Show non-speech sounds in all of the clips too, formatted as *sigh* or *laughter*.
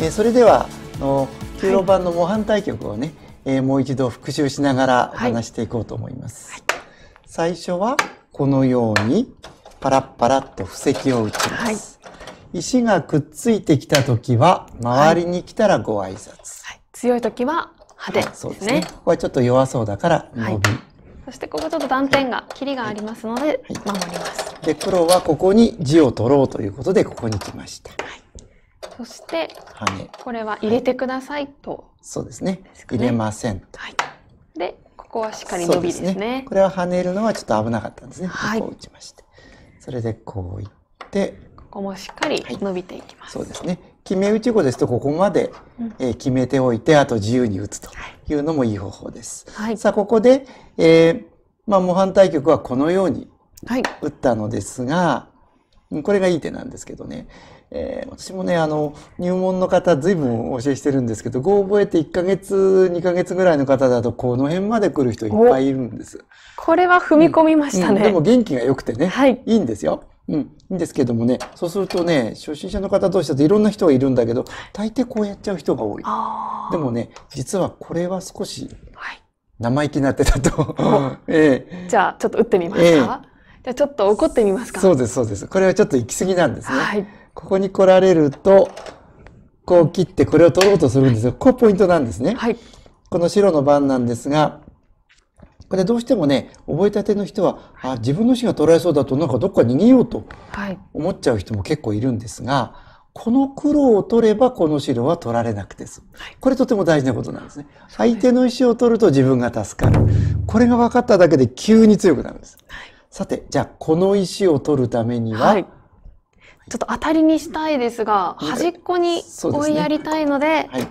えそれではあの九路版の模範対局をね、はい、えもう一度復習しながら話していこうと思います、はい、最初はこのようにパラッパラッと布石を打ちます、はい、石がくっついてきた時は周りに来たらご挨拶、強い時は派手、ね、そうですねここはちょっと弱そうだからノビ、そしてここちょっと断点が、切りがありますので、守ります。で、黒はここに地を取ろうということで、ここに来ました。はいそしてはこれは入れてくださいと、ねはい、そうですね入れませんはい、でここはしっかり伸びですね、ね、これは跳ねるのはちょっと危なかったんですね、はい、ここ打ちましてそれでこういってここもしっかり伸びていきます、はい、そうですね決め打ち後ですとここまで、うんえ決めておいてあと自由に打つというのもいい方法です、はい、さあここで、えー、まあ、模範対局はこのように打ったのですが、これがいい手なんですけどねえー、私もね、あの、入門の方、随分お教えしてるんですけど、5覚えて1ヶ月、2ヶ月ぐらいの方だと、この辺まで来る人いっぱいいるんです。これは踏み込みましたね。うんうん、でも元気が良くてね、はい、いいんですよ。うん、いいんですけどもね、そうするとね、初心者の方同士だといろんな人がいるんだけど、大抵こうやっちゃう人が多い。でもね、実はこれは少し生意気な手だと、はい *laughs* えー。じゃあ、ちょっと打ってみますか、えー、じゃあ、ちょっと怒ってみますかそうです、そうです。これはちょっと行き過ぎなんですね。はいここに来られると、こう切ってこれを取ろうとするんですよ。ここポイントなんですね。はい。この白の番なんですが、これどうしてもね、覚えたての人は、あ、自分の死が取られそうだと、なんかどっか逃げようと思っちゃう人も結構いるんですが、この黒を取ればこの白は取られなくて済む。これとても大事なことなんですね。相手の石を取ると自分が助かる。これが分かっただけで急に強くなるんです。さて、じゃあこの石を取るためには、はいちょっと当たりにしたいですが、端っこに追いやりたいので、はい、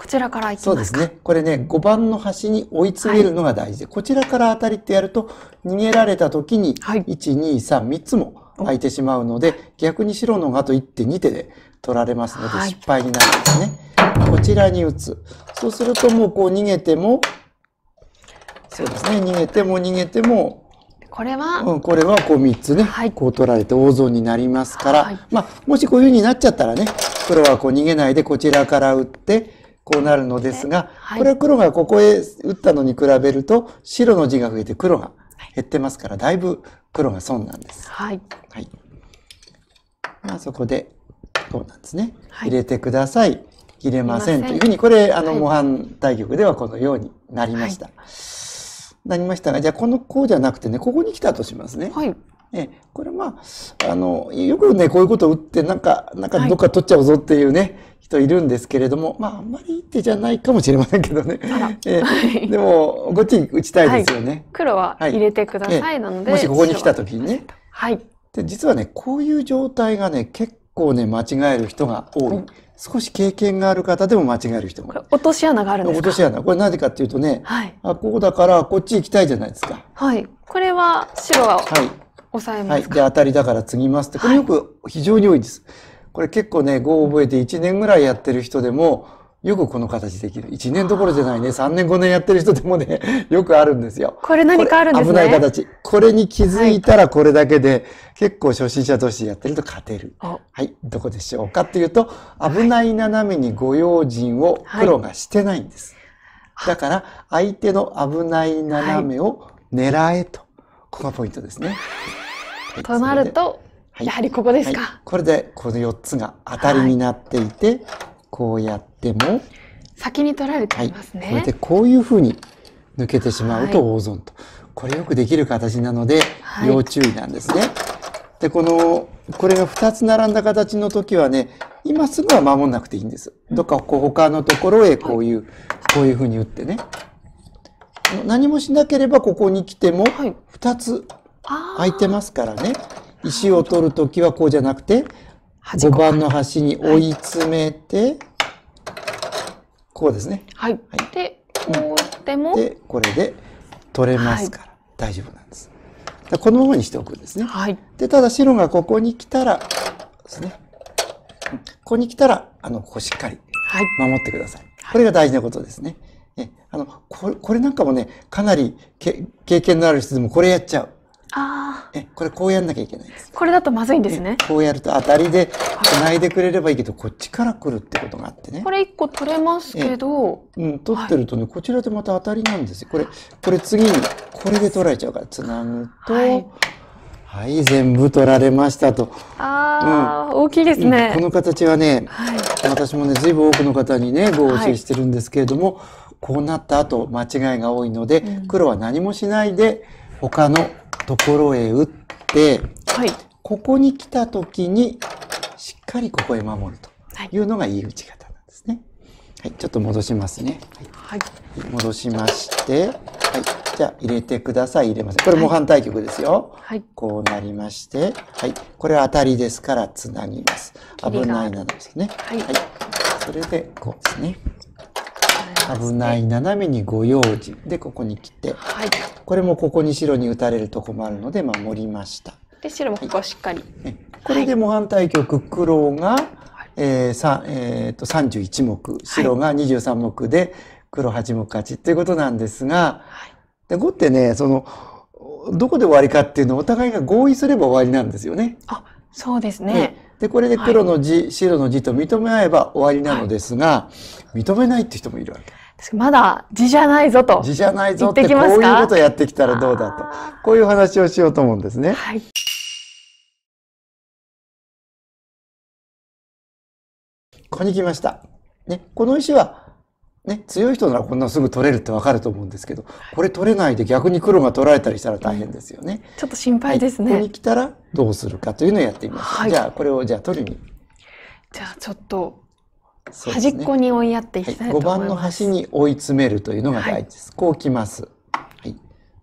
こちらからいきますそうですね。これね、5番の端に追い詰めるのが大事で、はい、こちらから当たりってやると、逃げられた時に、はい、1、2、3、3つも空いてしまうので、逆に白のがあと1手、2手で取られますので、失敗になるんですね。はい、こちらに打つ。そうするともうこう逃げても、そうですね、逃げても逃げても、これは、うん、これはこう3つね、はい、こう取られて大損になりますから、はい、まあ、もしこういうふうになっちゃったらね黒はこう逃げないでこちらから打ってこうなるのですが、はい、これは黒がここへ打ったのに比べると白の地が増えて黒が減ってますからだいぶ黒が損なんです。はい、はいまあ、そこでそうなんですね、入れてください入れませんというふうにこれあの、模範対局ではこのようになりました。なりましたらじゃあこのこうじゃなくてね、ここに来たとしますね。はい。えこれまあ、あの、よくね、こういうことを打って、なんか、なんかどっか取っちゃうぞっていうね、はい、人いるんですけれども、まあ、あんまりいい手じゃないかもしれませんけどね。えー、でも、こっちに打ちたいですよね。はい、黒は入れてくださいなので、えー、もしここに来た時にね。はい。で、実はね、こういう状態がね、結構ね、間違える人が多い。少し経験がある方でも間違える人も落とし穴があるんですか落とし穴。これなぜかっていうとね、はい、あ、ここだからこっち行きたいじゃないですか。はい。これは白は抑えますはい。で、当たりだから継ぎますって、これよく非常に多いです。はい、これ結構ね、5を覚えて1年ぐらいやってる人でも、よくこの形できる。1年どころじゃないね。3年5年やってる人でもね、*laughs* よくあるんですよ。これ何かあるんですね危ない形。これに気づいたらこれだけで、はい、結構初心者同士やってると勝てる。はい。どこでしょうかっていうと、危ない斜めにご用心をプロがしてないんです。はい、だから、相手の危ない斜めを狙えと。はい、ここがポイントですね。となると、やはりここですか、これでこの4つが当たりになっていて、こうやって、しても先に取られちいますね、はい、これでこういうふうに抜けてしまうと大損と、はい、これよくできる形なので要注意なんですね。はい、でこのこれが2つ並んだ形の時はね今すぐは守んなくていいんです。どっかこう他のところへこういう、こういうふうに打ってね。何もしなければここに来ても2つ空いてますからね。石を取る時はこうじゃなくて5番の端に追い詰めて、こうですね。はい。はい、で、こうても、で、これで取れますから、大丈夫なんです。でこのままにしておくんですね。はい。で、ただ白がここに来たら、ですね。ここに来たら、あの、ここしっかり守ってください。はい、これが大事なことですね。えあのこれこれなんかもね、かなりけ経験のある人でもこれやっちゃう。ああ。え、これこうやんなきゃいけないです。これだとまずいんですね。こうやると当たりで、泣いでくれればいいけどこっちから来るってことがあってねこれ1個取れますけど、うん、取ってるとね、はい、こちらでまた当たりなんですよこれこれ次にこれで取られちゃうからつなぐと、はい、はい、全部取られましたとああ、うん、大きいですね、この形はね、はい、私もね随分多くの方にねご教えしてるんですけれども、こうなった後間違いが多いので、うん、黒は何もしないで他のところへ打って、はい、ここに来た時にしっかりここへ守るというのがいい打ち方なんですね。はい、ちょっと戻しますね。はい、戻しまして、はい、じゃあ入れてください。入れません。これ模範対局ですよ。はい、こうなりまして、はい、これは当たりですからつなぎます。危ないなですね。はい、はい、それでこうですね。危ない斜めにご用心でここに来て、はい、これもここに白に打たれると困るので守りました。で白もここしっかり、これで模範対局黒が、えーさえーと、31目白が23目で黒8目勝ちっていうことなんですが、はい、で碁ってねそのどこで終わりかっていうのお互いが合意すれば終わりなんですよね。あそうですね。でこれで黒の字、はい、白の字と認め合えば終わりなのですが、認めないって人もいるわけ。まだ地じゃないぞと。地じゃないぞってこういうことやってきたらどうだと。こういう話をしようと思うんですね。はい。ここに来ました。ね、この石は、ね、強い人ならこんなすぐ取れるってわかると思うんですけど、これ取れないで逆に黒が取られたりしたら大変ですよね。ちょっと心配ですね。はい、ここに来たらどうするかというのをやってみます。はい、じゃあこれをじゃあ取りに。じゃあちょっと端っこに追いやっていきたいと思います、はい、5番の端に追い詰めるというのが大事です、はい、こうきます、はい、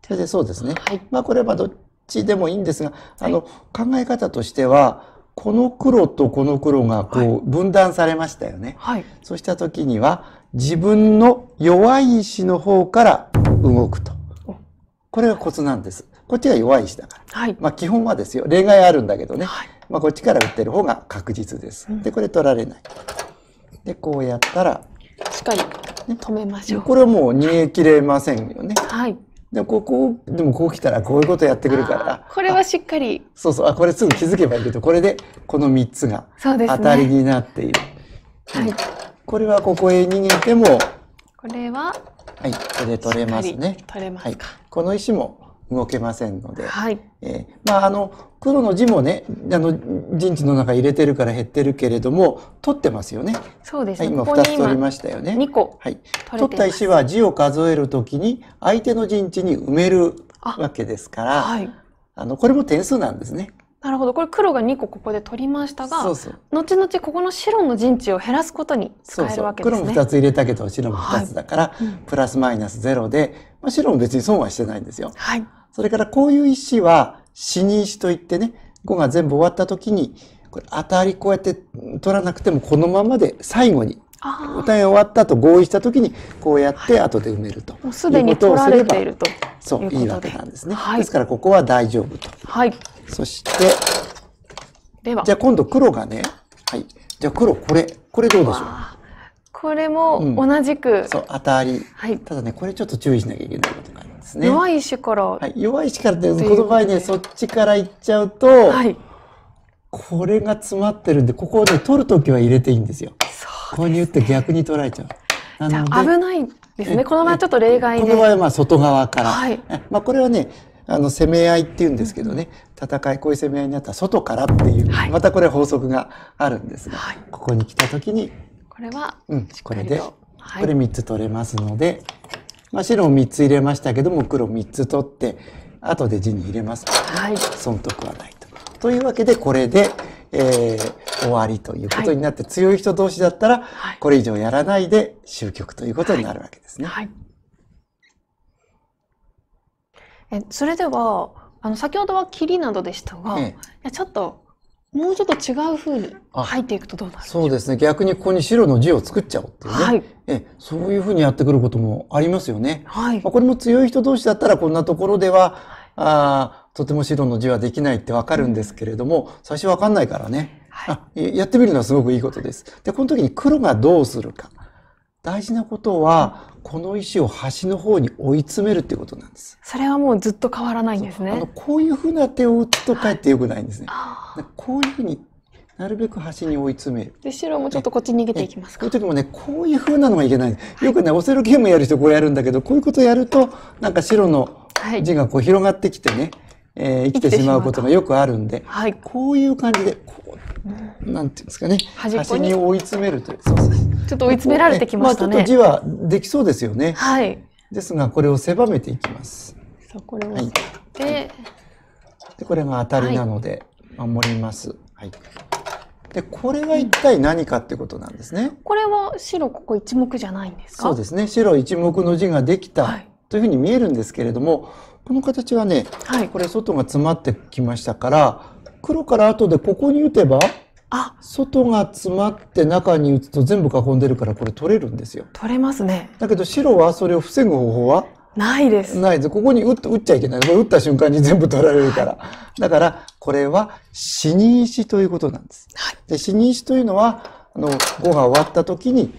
それでそうですね、はい、まあこれはどっちでもいいんですがあの、考え方としてはこの黒とこの黒がこう分断されましたよね、そうした時には自分の弱い石の方から動くとこれがコツなんですこっちが弱い石だから、はい、まあ基本はですよ例外あるんだけどね、まあこっちから打ってる方が確実です、でこれ取られないでこうやったらしっかり止めましょう、これはもう逃げ切れませんよねはいでここでもこう来たらこういうことやってくるからこれはしっかりそうそうあこれすぐ気づけばいいけどこれでこの3つが当たりになっている、ね、はい、これはここへ逃げてもこれははいこれ取れますね取れます、はい、この石も動けませんので、はい、えー、まああの黒の字もねあの陣地の中入れてるから減ってるけれども取ってますよね。そうですね。はい、今二つ取りましたよね。二個はい。取った石は字を数えるときに相手の陣地に埋めるわけですから、はい、あのこれも点数なんですね。なるほど。これ黒が2個ここで取りましたが、そうそう後々ここの白の陣地を減らすことに使えるわけですね。そうそう黒も2つ入れたけど白も2つだから、はいうん、プラスマイナスゼロで、まあ、白も別に損はしてないんですよ。はい。それからこういう石は死に石といってね、碁が全部終わった時に、これ当たりこうやって取らなくてもこのままで最後に歌い終わったと合意した時にこうやって後で埋めると、はい、もうすでに取られているとそういいわけなんですね、はい、ですからここは大丈夫と、はい、そしてではじゃあ今度黒がね、はい、じゃあ黒これこれどうでしょうこれも同じく、うん、そう当たり、はい、ただねこれちょっと注意しなきゃいけないことますね。弱い石から、はい、弱い石からっていう言葉ねそっちから行っちゃうと、はい、これが詰まってるんでここをね取る時は入れていいんですよ。そうここに打って逆に取られちゃう。じゃ危ないですね。この場合ちょっと例外で。この場合はまあ外側から。はい、まあこれはね、あの攻め合いって言うんですけどね、戦い、こういう攻め合いになったら外からっていう、はい、またこれ法則があるんですが、はい、ここに来た時に、これは、うん、これで、はい、これ3つ取れますので、まあ、白を3つ入れましたけども黒3つ取って後で字に入れますから、はい、損得はないと。というわけでこれで、えー、終わりということになって、はい、強い人同士だったら、これ以上やらないで終局ということになるわけですね。えそれではあの先ほどは切りなどでしたが、ええ、ちょっともうちょっと違う風に入っていくとどうなるそうですね。逆にここに白の字を作っちゃおうっていうね。はい、えそういう風にやってくることもありますよね。はい、まあ、これも強い人同士だったらこんなところでは、あとても白の字はできないってわかるんですけれども、最初わかんないからね。はい、あやってみるのはすごくいいことです。で、この時に黒がどうするか。大事なことは、この石を端の方に追い詰めるっていうことなんです。それはもうずっと変わらないんですね。あのこういうふうな手を打つとかえってよくないんですね。こういうふうになるべく端に追い詰める。で白もちょっとこっち逃げていきますか。こういう時もねこういうふうなのがいけない。よくね、オセロゲームやる人こうやるんだけどこういうことやるとなんか白の地がこう広がってきてね、えー、生きてしまうことがよくあるんで、はい、こういう感じでこうなんていうんですかね端っこに追い詰めるというそうそうちょっと追い詰められてきましたね、ねまあ、ちょっと字はできそうですよね、はい、ですがこれを狭めていきますさあこれを、はい、ででこれが当たりなので守ります、はい、でこれは一体何かってことなんですね、うん、これは白ここ一目じゃないんですかそうですね白一目の字ができたというふうに見えるんですけれども、はいこの形はね、はい、これ外が詰まってきましたから黒から後でここに打てばあ外が詰まって中に打つと全部囲んでるからこれ取れるんですよ。取れますね。だけど白はそれを防ぐ方法はないです。ないです。ここに打っ打っちゃいけない。これ打った瞬間に全部取られるから。だからこれは死に石ということなんです。はい、で死に石というのはあの碁が終わった時に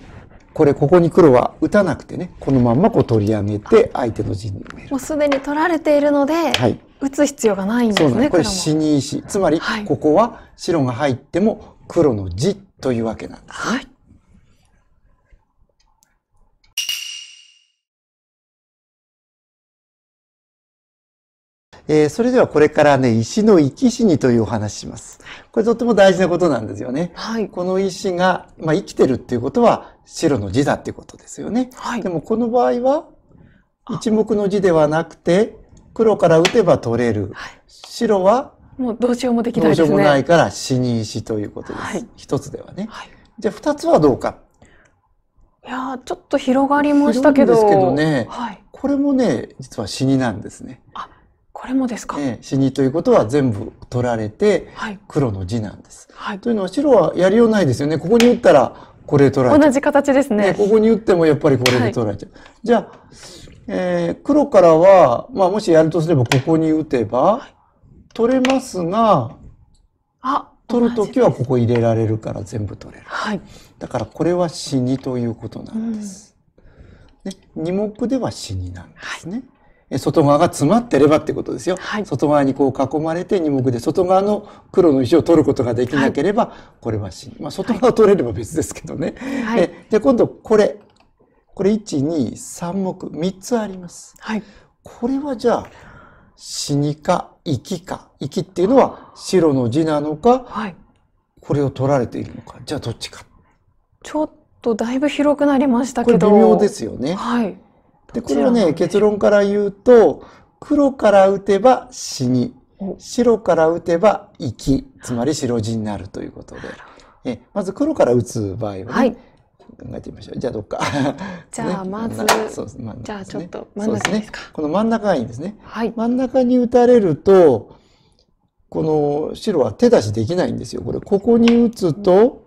これここに黒は打たなくてねこのまんまこう取り上げて相手の陣に埋めるもうすでに取られているので、はい、打つ必要がないんですねそうでこれ死に石つまりここは白が入っても黒の地というわけなんですね。はいえー、それではこれからね、石の生き死にというお話します。これとっても大事なことなんですよね。はい、この石が、まあ、生きてるっていうことは、白の字だっていうことですよね。はい、でもこの場合は一目の字ではなくて黒から打てば取れる、はい、白はもうどうしようもできないですね。どうしようもないから死に石ということです。はい、一つではね。じゃあ二つはどうか。いやちょっと広がりましたけど。ですけどね、これもね実は死になんですね。あこれもですか、ね、死にということは全部取られて黒の字なんです。というのは白はやりようないですよね。ここに打ったらこれ取捉え同じ形ですね、ね、ここに打ってもやっぱりこれで取られちゃう。はい、じゃあ、えー、黒からは、まあ、もしやるとすればここに打てば、取れますが、あ取るときはここ入れられるから全部取れる。はい、だからこれは死にということなんです。うん、ね、二目では死になんですね。はい外側が詰まってればってことですよ、はい、外側にこう囲まれて二目で外側の黒の石を取ることができなければ、これは死ぬ、まあ、外側を取れれば別ですけどね、はい、じゃあ今度これこれ123目3つあります、はい、これはじゃあ死にか生きか生きっていうのは白の字なのか、はい、これを取られているのかじゃあどっちかちょっとだいぶ広くなりましたけどこれ微妙ですよね、はい、で、これはね、結論から言うと、黒から打てば死に、白から打てば生き、つまり白地になるということで。えまず黒から打つ場合は、ね、はい、考えてみましょう。じゃあどっか。じゃあまず、ね、そうですね、じゃあちょっと真ん中ですか。すね、この真ん中がいいんですね。はい、真ん中に打たれると、この白は手出しできないんですよ。これここに打つと、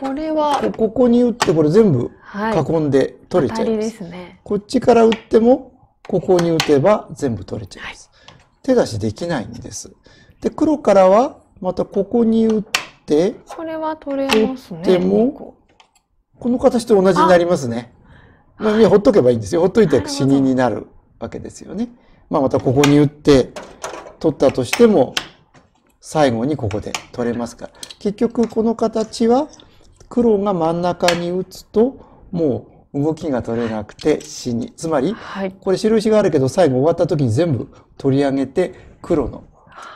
これはここに打ってこれ全部囲んで取れちゃいます。はいね、こっちから打っても、ここに打てば全部取れちゃいます。はい、手出しできないんです。で、黒からは、またここに打って、これは取れますね。でも、この形と同じになりますね。まあ、ほっとけばいいんですよ。ほっといて死人になるわけですよね。まあ、またここに打って、取ったとしても、最後にここで取れますから。結局、この形は、黒が真ん中に打つと、もう動きが取れなくて死に。つまり、はい、これ白石があるけど最後終わった時に全部取り上げて黒の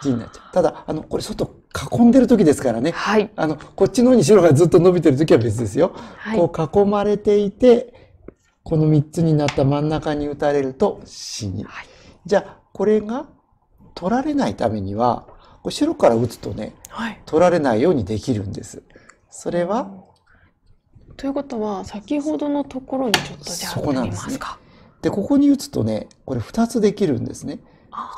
字になっちゃう。ただ、あの、これ外囲んでる時ですからね。はい、あの、こっちの方に白がずっと伸びてる時は別ですよ。はい、こう囲まれていて、この3つになった真ん中に打たれると死に。じゃあ、これが取られないためには、白から打つとね、取られないようにできるんです。それは、ということは先ほどのところにちょっとじゃあ見てますか。で、ね、ここに打つとねこれ2つできるんですね。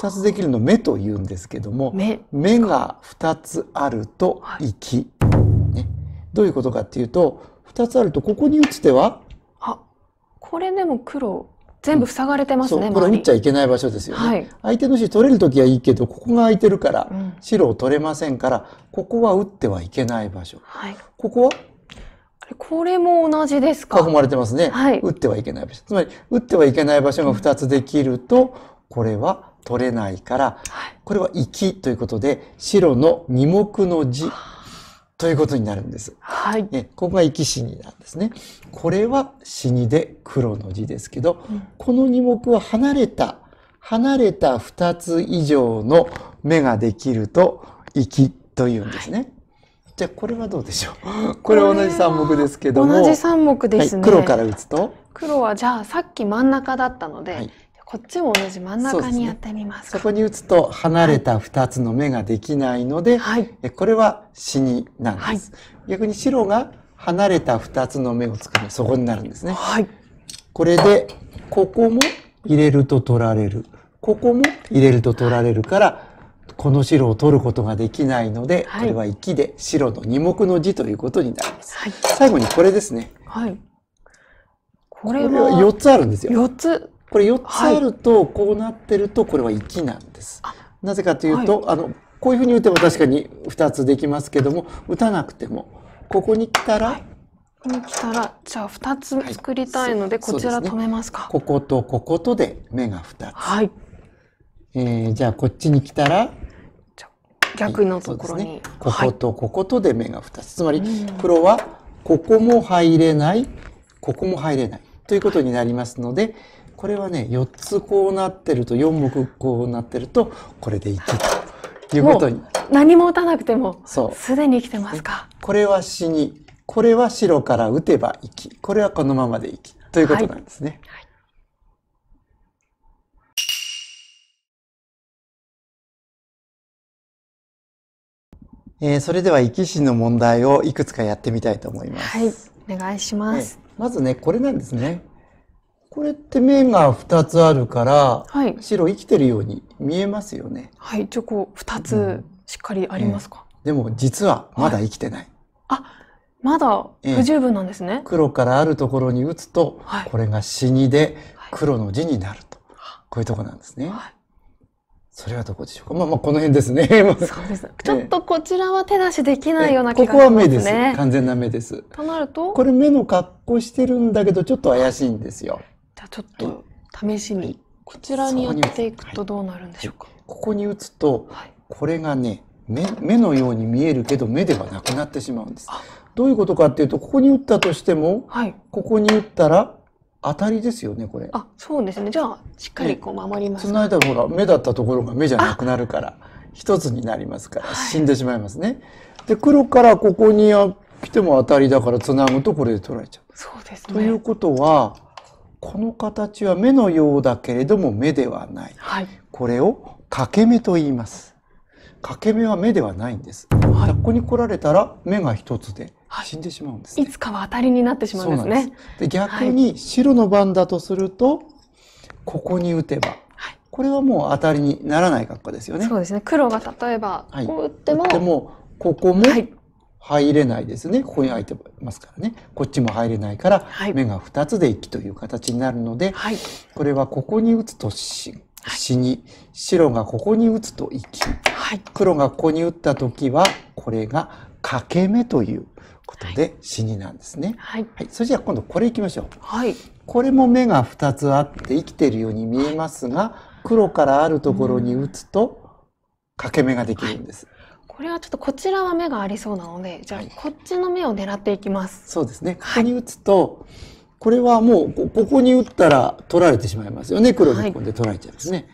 2つできるの目というんですけども目目が2つあると息、はいね、どういうことかっていうと2つあるとここに打つ手はあこれでも黒全部塞がれてますね、うん、これ打っちゃいけない場所ですよね、はい、相手の石取れる時はいいけどここが空いてるから、うん、白を取れませんからここは打ってはいけない場所、はい、ここはこれも同じですか囲まれてますね。はい。打ってはいけない場所。つまり、打ってはいけない場所が2つできると、これは取れないから、はい、これは生ということで、白の二目の字ということになるんです。はい。ね、ここが生き死になんですね。これは死にで黒の字ですけど、うん、この二目は離れた、離れた2つ以上の目ができると、生きというんですね。はいじゃあこれはどうでしょう *laughs* これは同じ三目ですけども同じ三目ですね、はい、黒から打つと黒はじゃあさっき真ん中だったので、はい、こっちも同じ真ん中にやってみます、ね、そこに打つと離れた2つの目ができないので、はい、これは死になんです、逆に白が離れた2つの目を作るそこになるんですね、これでここも入れると取られるここも入れると取られるから、この白を取ることができないので、はい、これは生で白の二目の字ということになります。はい、最後にこれですね。はい。これは四つあるんですよ。四つ。これ四つあると、こうなってるとこれは生なんです。はい、なぜかというと、あのこういうふうに打っても確かに二つできますけども、打たなくてもここに来たら。ここに来たらじゃあ二つ作りたいので、こちら止めますか、ね、こことこことで目が二つ、はいえー、じゃあこっちに来たら逆のところに、ね、こことこことで目が2つ、つまり黒はここも入れないここも入れないということになりますので、これはね4つこうなってると4目こうなってるとこれできということに何も打たなくてもすでに生きてますかこれは死にこれは白から打てば生きこれはこのままで生きということなんですね。はいえー、それでは生き死の問題をいくつかやってみたいと思います。はい、お願いします。ね、まずね、これなんですね。これって面が2つあるから、はい、白生きてるように見えますよね。はい、チョコ2つしっかりありますか、うんえー、でも実はまだ生きてない。はい、あ、まだ不十分なんですね、えー、黒からあるところに打つと、これが死にで黒の字になると。こういうとこなんですね。はいそれはどこでしょうか。まあまあこの辺ですね。そうです。ちょっとこちらは手出しできないような気がしますね。ここは目です。完全な目です。となるとこれ目の格好してるんだけどちょっと怪しいんですよ。じゃあちょっと試しに、こちらにやっていくとどうなるんでしょうか。はい、ここに打つと、これがね目目のように見えるけど目ではなくなってしまうんです。どういうことかっていうとここに打ったとしても、はい、ここに打ったら当たりですよねこれあそうですねじゃあしっかりこう守りますつないだほら目だったところが目じゃなくなるから一つになりますから死んでしまいますね、はい、で黒からここに来ても当たりだからつなぐとこれで取られちゃうそうです、ね、ということはこの形は目のようだけれども目ではない、はい、これを欠け目と言います欠け目は目ではないんです、はい、ここに来られたら目が一つで死んでしまうんです、ね、いつかは当たりになってしまうんですね。で逆に白の番だとすると、はい、ここに打てば、はい、これはもう当たりにならない格好ですよね。そうですね。黒が例えば、はい、こう打っても、もここも入れないですね。ここに入ってますからね。こっちも入れないから、はい、目が二つで一きという形になるので、はい、これはここに打つと死死に、白がここに打つと生き、はい、黒がここに打った時はこれが欠け目ということで、死になんですね。はい。はい、それじゃあ今度これ行きましょう。はい。これも目が2つあって生きているように見えますが、黒からあるところに打つと、欠け目ができるんです。これはちょっとこちらは目がありそうなので、じゃあこっちの目を狙っていきます。そうですね。ここに打つと、これはもうここに打ったら取られてしまいますよね。黒1本で取られちゃいますね。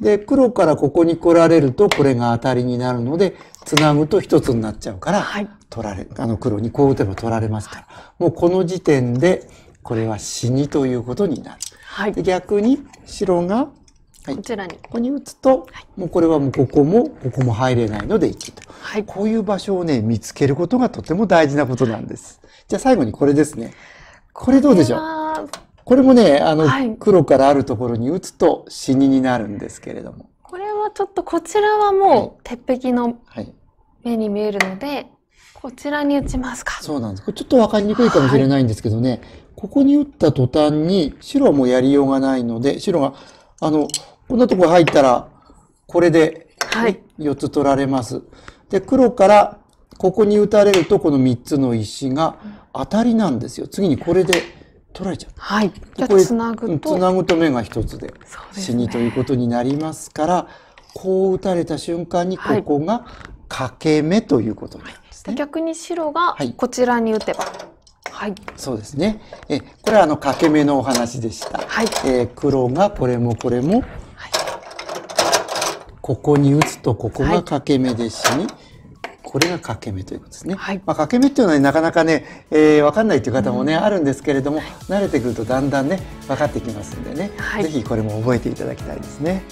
で、黒からここに来られるとこれが当たりになるので、つなぐと一つになっちゃうから、はい、取られ、あの黒にこう打てば取られますから、もうこの時点で、これは死にということになる。はい、逆に白が、はい、こちらに。ここに打つと、はい、もうこれはもうここも、ここも入れないので1と。はい、こういう場所をね、見つけることがとても大事なことなんです。じゃあ最後にこれですね。これどうでしょうこれもね、あの、黒からあるところに打つと死にになるんですけれども。はちょっとこちらはもう鉄壁の目に見えるので、はいはい、こちらに打ちますか。そうなんです。これちょっと分かりにくいかもしれないんですけどね、はい、ここに打った途端に白はもうやりようがないので、白が、あの、こんなとこ入ったら、これで4つ取られます。で、黒からここに打たれるとこの3つの石が当たりなんですよ。次にこれで取られちゃう。はい。じゃあつなぐと。つなぐと目が1つで死にということになりますから、こう打たれた瞬間にここが欠け目ということなんですね。はい、逆に白がこちらに打てば、はい、そうですね。え、これはあの欠け目のお話でした。はい、えー、黒がこれもこれも、はい、ここに打つとここが欠け目ですし、ね、これが欠け目ということですね。はい、まあ欠け目っていうのはなかなかね、えー、わかんないという方もね、うん、あるんですけれども、慣れてくるとだんだんね分かってきますんでね、はい、ぜひこれも覚えていただきたいですね。